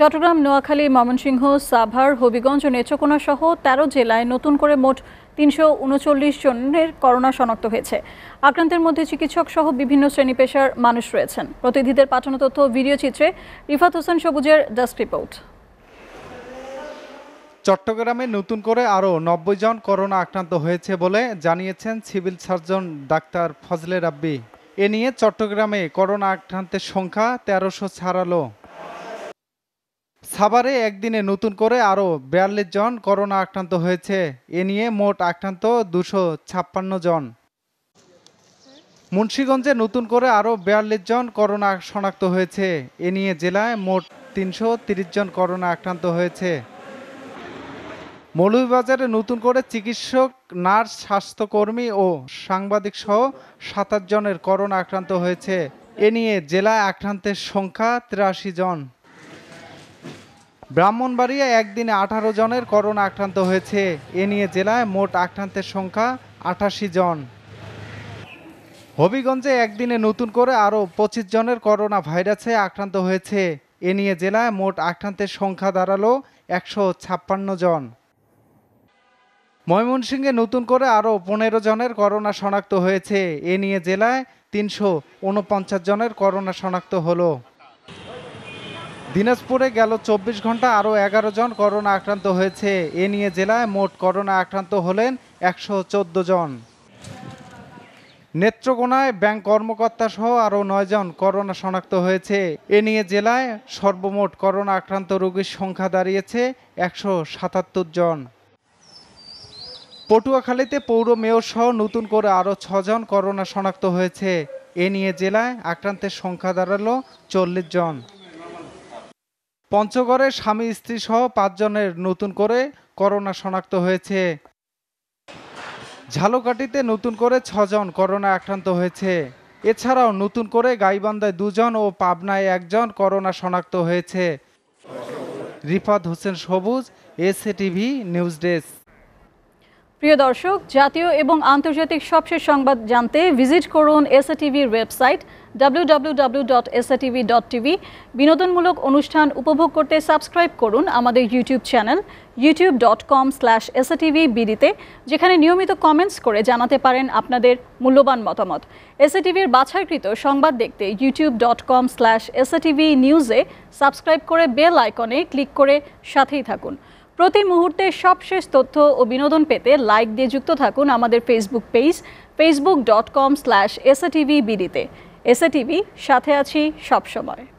চট্টগ্রাম নোয়াখালী ময়মনসিংহ সাভার হবিগঞ্জ ও নেত্রকোনা সহ তেরো জেলায় নতুন করে মোট তিনশো উনচল্লিশ জনের করোনা শনাক্ত হয়েছে আক্রান্তের মধ্যে চিকিৎসক সহ বিভিন্ন শ্রেণী পেশার মানুষ রয়েছেন প্রতিনিধিদের পাঠানো তথ্য ভিডিও চিত্রে রিফাত হোসেন সবুজের ডেস্ক রিপোর্ট চট্টগ্রামে নতুন করে আরও নব্বই জন করোনা আক্রান্ত হয়েছে বলে জানিয়েছেন সিভিল সার্জন ডাক্তার ফজলে রাব্বি এ নিয়ে চট্টগ্রামে করোনা আক্রান্তের সংখ্যা তেরোশো ছাড়ালো সাভারে একদিনে নতুন করে আরও বিয়াল্লিশ জন করোনা আক্রান্ত হয়েছে এ নিয়ে মোট আক্রান্ত দুশো ছাপ্পান্ন জন মুন্সীগঞ্জে নতুন করে আরও বিয়াল্লিশ জন করোনা শনাক্ত হয়েছে এ নিয়ে জেলায় মোট তিনশো জন করোনা আক্রান্ত হয়েছে মৌলভীবাজারে নতুন করে চিকিৎসক নার্স স্বাস্থ্যকর্মী ও সাংবাদিক সহ সাতাশ জনের করোনা আক্রান্ত হয়েছে এ নিয়ে জেলায় আক্রান্তের সংখ্যা তিরাশি জন ব্রাহ্মণবাড়িয়া একদিনে আঠারো জনের করোনা আক্রান্ত হয়েছে এ নিয়ে জেলায় মোট আক্রান্তের সংখ্যা আঠাশি জন হবিগঞ্জে একদিনে নতুন করে আরও পঁচিশ জনের করোনা ভাইরাসে আক্রান্ত হয়েছে এ নিয়ে জেলায় মোট আক্রান্তের সংখ্যা দাঁড়ালো একশো ছাপ্পান্ন জন ময়মনসিংহে নতুন করে আরও পনেরো জনের করোনা শনাক্ত হয়েছে এ নিয়ে জেলায় তিনশো উনপঞ্চাশ জনের করোনা শনাক্ত হলো দিনাজপুরে গেল চব্বিশ ঘন্টা আরও এগারো জন করোনা আক্রান্ত হয়েছে এ নিয়ে জেলায় মোট করোনা আক্রান্ত হলেন একশো জন নেত্রকোনায় ব্যাংক কর্মকর্তা সহ আরও নয়জন করোনা শনাক্ত হয়েছে এ নিয়ে জেলায় সর্বমোট করোনা আক্রান্ত রোগীর সংখ্যা দাঁড়িয়েছে একশো সাতাত্তর জন পটুয়াখালীতে পৌর মেয়র সহ নতুন করে আরও ছজন করোনা শনাক্ত হয়েছে এ নিয়ে জেলায় আক্রান্তের সংখ্যা দাঁড়ালো চল্লিশ জন পঞ্চগড়ে স্বামী স্ত্রী সহ পাঁচজনের নতুন করে করোনা শনাক্ত হয়েছে ঝালকাঠিতে নতুন করে ছজন করোনা আক্রান্ত হয়েছে এছাড়াও নতুন করে গাইবান্ধায় দুজন ও পাবনায় একজন করোনা শনাক্ত হয়েছে রিফাত হোসেন সবুজ এস নিউজ ডেস্ক প্রিয় দর্শক জাতীয় এবং আন্তর্জাতিক সবশেষ সংবাদ জানতে ভিজিট করুন এস টিভির ওয়েবসাইট টিভি বিনোদনমূলক অনুষ্ঠান উপভোগ করতে সাবস্ক্রাইব করুন আমাদের YouTube channel YouTube dot com slash SATV বিডিতে যেখানে নিয়মিত কমেন্টস করে জানাতে পারেন আপনাদের মূল্যবান মতামত এসএটিভির বাছাইকৃত সংবাদ দেখতে YouTube dot com slash TV নিউজে সাবস্ক্রাইব করে বেল আইকনে ক্লিক করে সাথেই থাকুন প্রতি মুহূর্তে সবশেষ তথ্য ও বিনোদন পেতে লাইক দিয়ে যুক্ত থাকুন আমাদের Facebook page Facebook dot com slash SATV বিডিতে এসএটিভি সাথে আছি সবসময়